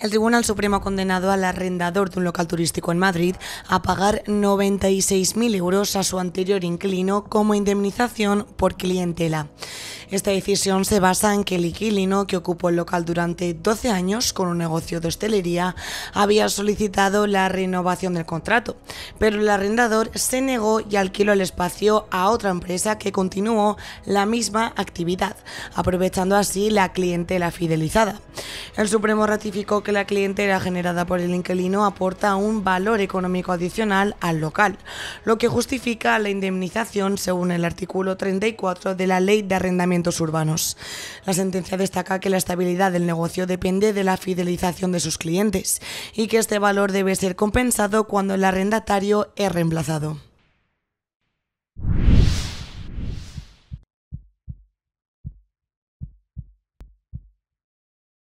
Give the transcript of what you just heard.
El Tribunal Supremo ha condenado al arrendador de un local turístico en Madrid a pagar 96.000 euros a su anterior inquilino como indemnización por clientela. Esta decisión se basa en que el inquilino, que ocupó el local durante 12 años con un negocio de hostelería, había solicitado la renovación del contrato, pero el arrendador se negó y alquiló el espacio a otra empresa que continuó la misma actividad, aprovechando así la clientela fidelizada. El Supremo ratificó que la clientela generada por el inquilino aporta un valor económico adicional al local, lo que justifica la indemnización según el artículo 34 de la Ley de Arrendamientos Urbanos. La sentencia destaca que la estabilidad del negocio depende de la fidelización de sus clientes y que este valor debe ser compensado cuando el arrendatario es reemplazado.